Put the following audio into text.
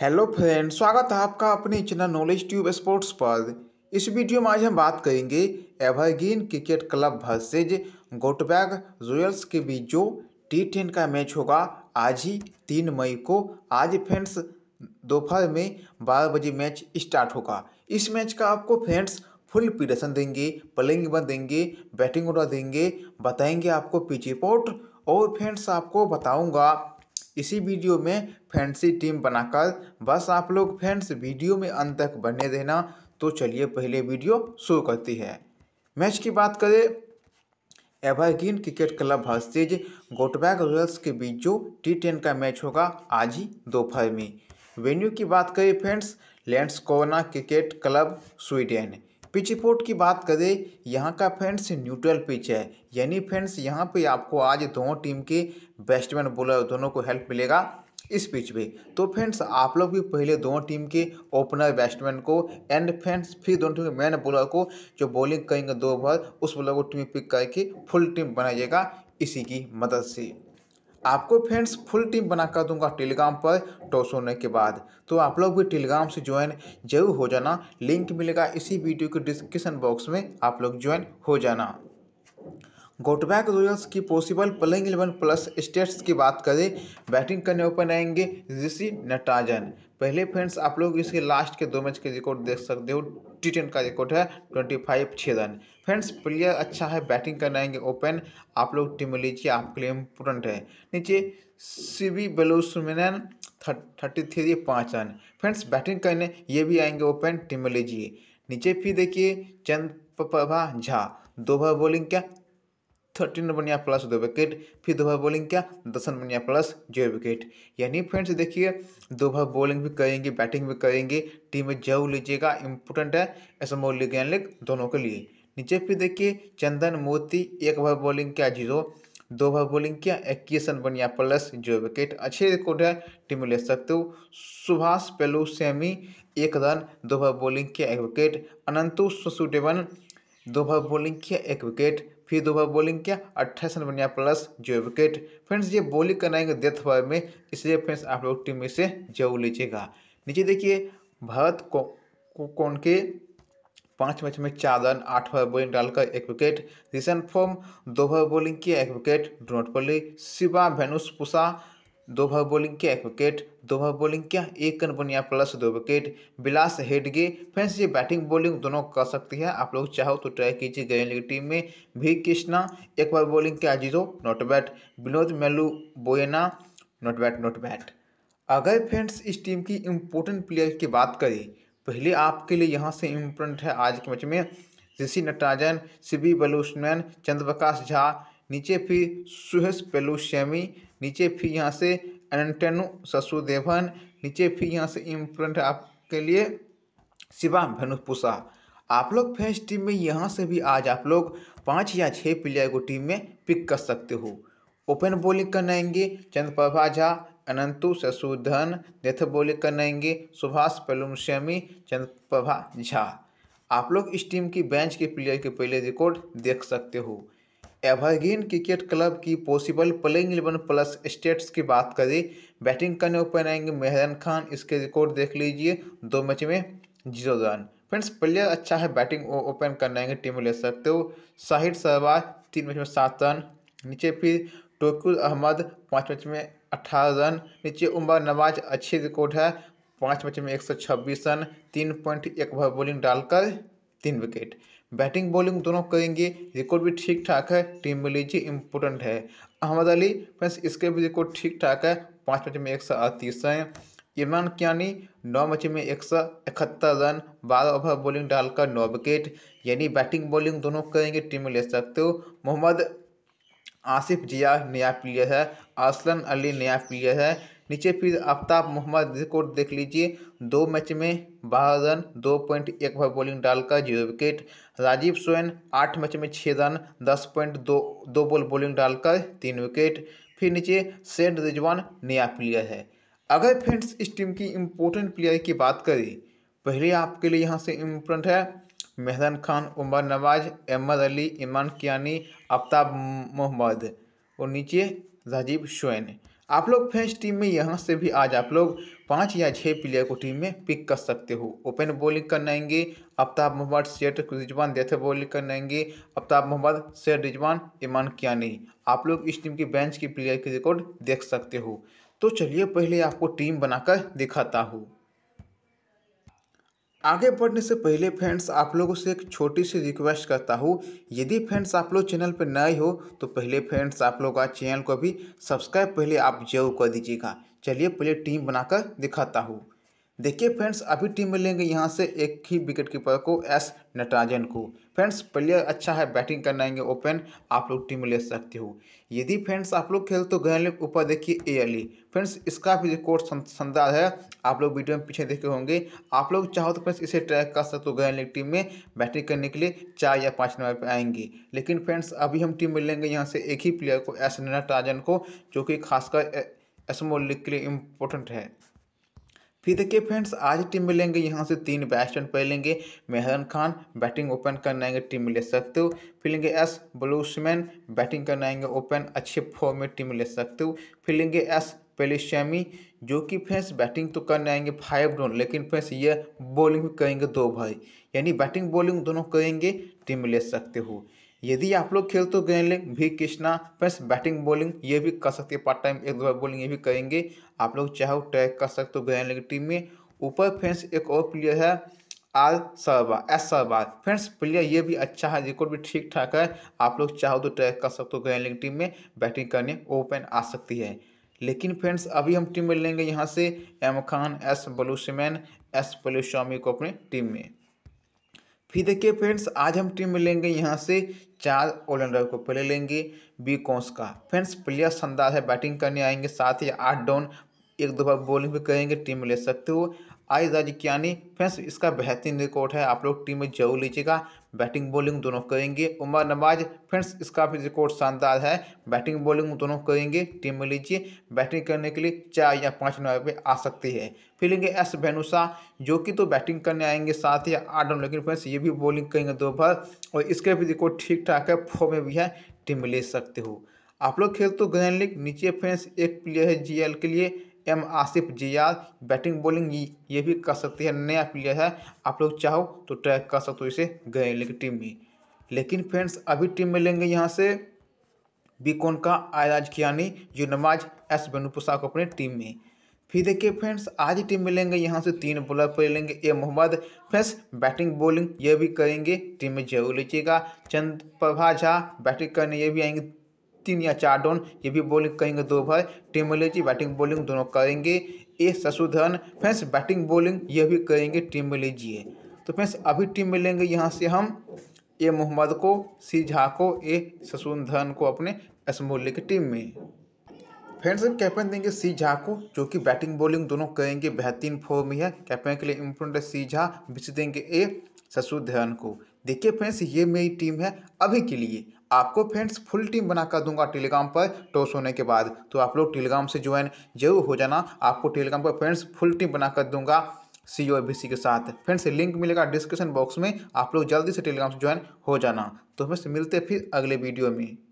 Hello friend स्वागत है आपका अपने चैनल नॉलेज ट्यूब स्पोर्ट्स पर इस वीडियो में आज हम बात करेंगे Evergreen Cricket Club versus Goteborg Royals के बीच जो टी टेन का मैच होगा आज ही तीन मई को आज फ्रेंड्स दोपहर में बारह बजे मैच स्टार्ट होगा इस मैच का आपको फ्रेंड्स फुल पीडसन देंगे प्लेइंग बन देंगे बैटिंग ऑर्डर देंगे बताएंगे आपको पिच रिपोर्ट और फ्रेंड्स आपको बताऊंगा इसी वीडियो में फैंसी टीम बनाकर बस आप लोग फ्रेंड्स वीडियो में अंत तक बने देना तो चलिए पहले वीडियो शुरू करती है मैच की बात करें Evergreen Cricket Club versus Goteborg Royals के बीच जो टी टेन का मैच होगा आज ही दोपहर में वेन्यू की बात करें friends Landskrona Cricket Club Sweden pitch report की बात करें यहाँ का फ्रेंड्स न्यूट्रल पिच है यानी फ्रेंड्स यहाँ पे आपको आज दोनों टीम के बैट्समैन बॉलर दोनों को हेल्प मिलेगा इस पिच में तो फ्रेंड्स आप लोग भी पहले दोनों टीम के ओपनर बैट्समैन को एंड फ्रेंड्स फिर दोनों टीम के मैन बॉलर को जो बॉलिंग करेंगे दो ओवर उस बॉलर को टीम पिक करके फुल टीम बनाइएगा इसी की मदद से आपको फ्रेंड्स फुल टीम बनाकर दूंगा टेलीग्राम पर टॉस तो होने के बाद तो आप लोग भी टेलीग्राम से ज्वाइन जरूर हो जाना लिंक मिलेगा इसी वीडियो के डिस्क्रिप्शन बॉक्स में आप लोग ज्वाइन हो जाना गोटबैक रोयल्स की possible playing eleven plus stats की बात करें बैटिंग करने ओपन आएंगे ऋषि नटाजन पहले फ्रेंड्स आप लोग इसके लास्ट के दो मैच के रिकॉर्ड देख सकते हो टी टेन का रिकॉर्ड है ट्वेंटी फाइव छः रन फ्रेंड्स प्लेयर अच्छा है बैटिंग करने आएंगे ओपन आप लोग टीम लीजिए आपके लिए इम्पोर्टेंट है नीचे सी बी बेलोसमिनन थर्टी थ्री पाँच रन फ्रेंड्स बैटिंग करने ये भी आएंगे ओपन टीम लीजिए नीचे फिर देखिए चंद प्रभा झा दो बार बॉलिंग क्या थर्टीन रन बनिया प्लस दो विकेट फिर दोबारा बॉलिंग क्या दस रन बनिया प्लस जीरो विकेट यानी फ्रेंड्स देखिए दोबारा बॉलिंग भी करेंगे बैटिंग भी करेंगे टीम में जाऊ लीजिएगा इंपॉर्टेंट है ऐसा एम लीग एंड लीग दोनों के लिए नीचे फिर देखिए चंदन मोती एक बार बॉलिंग क्या जीरो दो बार बॉलिंग किया इक्कीस रन बनिया प्लस जीरो विकेट अच्छे रिकॉर्ड है टीम में ले सकते हो सुभाष पेलू सेमी एक रन दो बार बॉलिंग किया एक विकेट अनंतु सुसुटेवन दो बार बॉलिंग किया एक विकेट फिर दो ओवर बॉलिंग किया अट्ठाईस रन बनाया प्लस जो विकेट फ्रेंड्स ये बॉलिंग कराएंगे डेथ ओवर में इसलिए फ्रेंड्स आप लोग टीम में से जरूर लीजिएगा नीचे देखिए भारत को, कौन के पाँच मैच में चार रन आठ ओवर बॉलिंग डालकर एक विकेट रिसेंट फॉर्म दो ओवर बॉलिंग किया एक विकेट डोनट पल्ली शिवा वेनुस पुषा दो भाव बॉलिंग क्या एक विकेट दो भाव बॉलिंग क्या एक रन बनिया प्लस दो विकेट बिलास हेडगे फैंस ये बैटिंग बॉलिंग दोनों कर सकती है आप लोग चाहो तो ट्राई कीजिए गए लीग टीम में भी कृष्णा एक बार बॉलिंग क्या जीरो नॉट बैट विनोद मेलू बोयना नॉट बैट नॉट बैट अगर फ्रेंड्स इस टीम की इम्पोर्टेंट प्लेयर की बात करें पहले आपके लिए यहाँ से इम्पोर्टेंट है आज के मैच में ऋषि नटराजन बी बलूसमैन चंद्रप्रकाश झा नीचे फिर सुहेस पेलुशेमी नीचे फिर यहाँ से एंटेनु ससुदेवन नीचे फिर यहाँ से इम्प्रेंट आपके लिए शिवाम भेनुपुषा आप लोग फैंस टीम में यहाँ से भी आज आप लोग पाँच या छः प्लेयर को टीम में पिक कर सकते हो ओपन बॉलिंग करनाएंगे चंद्रप्रभा झा अनंतु शशुधन डेथ बॉलिंग करनाएंगे सुभाष पेलुमशेमी चंद्रप्रभा झा आप लोग इस टीम की बेंच के प्लेयर के पहले रिकॉर्ड देख सकते हो एवरग्रीन क्रिकेट क्लब की possible playing eleven plus stats की बात करें बैटिंग करने ओपन आएंगे मेहरन खान इसके रिकॉर्ड देख लीजिए दो मैच में जीरो रन फ्रेंड्स प्लेयर अच्छा है बैटिंग ओपन करने आएंगे टीम ले सकते हो साहिद सरवार तीन मैच में सात रन नीचे फिर टोकुल अहमद पाँच मैच में अट्ठारह रन नीचे उमर नवाज अच्छे रिकॉर्ड है पाँच मैच में एक सौ छब्बीस रन तीन पॉइंट एक ओवर बॉलिंग डालकर तीन विकेट बैटिंग बॉलिंग दोनों करेंगे रिकॉर्ड भी ठीक ठाक है टीम में लीजिए इम्पोर्टेंट है अहमद अली फ्रेंड्स इसके भी रिकॉर्ड ठीक ठाक है पाँच मैच में एक सौ अड़तीस रन इमरान कियानी नौ मैच में एक सौ इकहत्तर रन बारह ओवर बॉलिंग डालकर नौ विकेट यानी बैटिंग बॉलिंग दोनों करेंगे टीम में ले सकते हो मोहम्मद आसिफ जिया नया प्लेयर है असलन अली नया प्लेयर है नीचे फिर आफ्ताब मोहम्मद रिकॉर्ड देख लीजिए दो मैच में बारह रन दो पॉइंट एक बार बॉलिंग डालकर जीरो विकेट राजीव सोन आठ मैच में छः रन दस पॉइंट दो दो बॉल बॉलिंग डालकर तीन विकेट फिर नीचे सेंट रिजवान नया प्लेयर है अगर फ्रेंड्स इस टीम की इम्पोर्टेंट प्लेयर की बात करें पहले आपके लिए यहाँ से इम्पोर्टेंट है मेहरन खान उमर नवाज अहमद अली ईमान कियानी आफ्ताब मोहम्मद और नीचे राजीव शोन आप लोग फ्रेंच टीम में यहाँ से भी आज आप लोग पाँच या छः प्लेयर को टीम में पिक कर सकते हो ओपन बॉलिंग करनाएंगे आफ्ताब मोहम्मद शेट रिजवान देते बॉलिंग करनाएंगे आफ्ताब मोहम्मद शेर रिजवान ईमान नहीं आप लोग इस टीम के बेंच की प्लेयर की रिकॉर्ड देख सकते हो तो चलिए पहले आपको टीम बनाकर दिखाता हूँ आगे बढ़ने से पहले फ्रेंड्स आप लोगों से एक छोटी सी रिक्वेस्ट करता हूँ यदि फ्रेंड्स आप लोग चैनल पर नए हो तो पहले फ्रेंड्स आप लोग का चैनल को भी सब्सक्राइब पहले आप जरूर कर दीजिएगा चलिए पहले टीम बनाकर दिखाता हूँ देखिए फ्रेंड्स अभी टीम में लेंगे यहाँ से एक ही विकेट कीपर को एस नटराजन को फ्रेंड्स प्लेयर अच्छा है बैटिंग करना आएंगे ओपन आप लोग टीम में ले सकते हो यदि फ्रेंड्स आप लोग खेल तो गए ऊपर देखिए ए अली e। फ्रेंड्स इसका भी रिकॉर्ड शानदार है आप लोग वीडियो में पीछे देखे होंगे आप लोग चाहो तो फ्रेंड्स इसे ट्रैक कर सकते हो गए लीग टीम में बैटिंग करने के लिए चार या पाँच नंबर पर आएंगे लेकिन फ्रेंड्स अभी हम टीम में लेंगे यहाँ से एक ही प्लेयर को एस नटराजन को जो कि खासकर स्मॉल लीग के लिए इम्पोर्टेंट है फिर देखिए फ्रेंड्स आज टीम मिलेंगे यहाँ से तीन बैट्समैन पहलेंगे मेहरन खान बैटिंग ओपन करना आएंगे टीम ले सकते हो फिलेंगे एस ब्लूसमैन बैटिंग करना आएंगे ओपन अच्छे फॉर्म में टीम ले सकते हो फिलेंगे एस पेलिशमी जो कि फ्रेंड्स बैटिंग तो करने आएंगे फाइव डोन लेकिन फ्रेंड्स ये बॉलिंग भी करेंगे दो भाई यानी बैटिंग बॉलिंग दोनों करेंगे टीम ले सकते हो यदि आप लोग खेल तो गए लें भी कृष्णा फ्रेंड्स बैटिंग बॉलिंग ये भी कर सकते हैं पार्ट टाइम एक दो बार बॉलिंग ये भी करेंगे आप लोग चाहो ट्रैक कर सकते हो गए लेंगे टीम में ऊपर फ्रेंड्स एक और प्लेयर है आर सरवा एस सरवा फ्रेंड्स प्लेयर ये भी अच्छा है रिकॉर्ड भी ठीक ठाक है आप लोग चाहो तो ट्रैक कर सकते हो गए लेंगे टीम में बैटिंग करने ओपन आ सकती है लेकिन फ्रेंड्स अभी हम टीम में लेंगे यहाँ से एम खान एस बलूसमैन एस बलूस्वामी को अपने टीम में फिर देखिए फ्रेंड्स आज हम टीम में लेंगे यहाँ से चार ऑलराउंडर को पहले लेंगे बी कॉन्स का फ्रेंड्स प्लेयर शानदार है बैटिंग करने आएंगे साथ ही आठ डाउन एक दो बार बॉलिंग भी करेंगे टीम में ले सकते हो आइज अजिक्यानी फ्रेंड्स इसका बेहतरीन रिकॉर्ड है आप लोग टीम में जरूर लीजिएगा बैटिंग बॉलिंग दोनों करेंगे उमर नवाज फ्रेंड्स इसका भी रिकॉर्ड शानदार है बैटिंग बॉलिंग दोनों करेंगे टीम में लीजिए बैटिंग करने के लिए चार या पाँच नंबर पे आ सकती है फिर लेंगे एस भेनुषा जो कि तो बैटिंग करने आएंगे साथ ही आठ रन लेकिन फ्रेंड्स ये भी बॉलिंग करेंगे दोपहर और इसके भी रिकॉर्ड ठीक ठाक है फो में भी है टीम में ले सकते हो आप लोग खेल तो ग्रैंड लीग नीचे फ्रेंड्स एक प्लेयर है जी के लिए M Asif Zia batting bowling ये भी कर सकती है नया प्लेयर है आप लोग चाहो तो ट्रैक कर सकते हो इसे गए लेकिन टीम में लेकिन फ्रेंड्स अभी टीम में लेंगे यहाँ से कौन का आयराज खियानी जो नमाज एस बेनुपुसा को अपने टीम में फिर देखिए फ्रेंड्स आज टीम में लेंगे यहाँ से तीन बॉलर पर लेंगे A Mohammad friends batting bowling ये भी करेंगे टीम में जरूर लीजिएगा चंद प्रभा झा बैटिंग करने ये भी आएंगे तीन या चार डाउन ये भी बॉलिंग करेंगे दो भर टीम बैटिंग बॉलिंग दोनों करेंगे A Sasidharan friends batting bowling ये भी करेंगे टीम है तो फ्रेंड्स अभी टीम में लेंगे यहाँ से हम ए मोहम्मद को सी झा को ए शशुधरन को अपने असमोले की टीम में फ्रेंड्स हम कैप्टन देंगे सी झा को जो कि बैटिंग बॉलिंग दोनों करेंगे बेहतरीन फॉर्म में है कैप्टन के लिए इम्पोर्टेंट है सी झा बिच देंगे ए शशुधरन को देखिए फ्रेंड्स ये मेरी टीम है अभी के लिए आपको फ्रेंड्स फुल टीम बनाकर दूंगा टेलीग्राम पर टॉस होने के बाद तो आप लोग टेलीग्राम से ज्वाइन जरूर हो जाना आपको टेलीग्राम पर फ्रेंड्स फुल टीम बनाकर दूंगा सी ओ के साथ फ्रेंड्स लिंक मिलेगा डिस्क्रिप्शन बॉक्स में आप लोग जल्दी से टेलीग्राम से ज्वाइन हो जाना तो फ्रेंड्स मिलते फिर अगले वीडियो में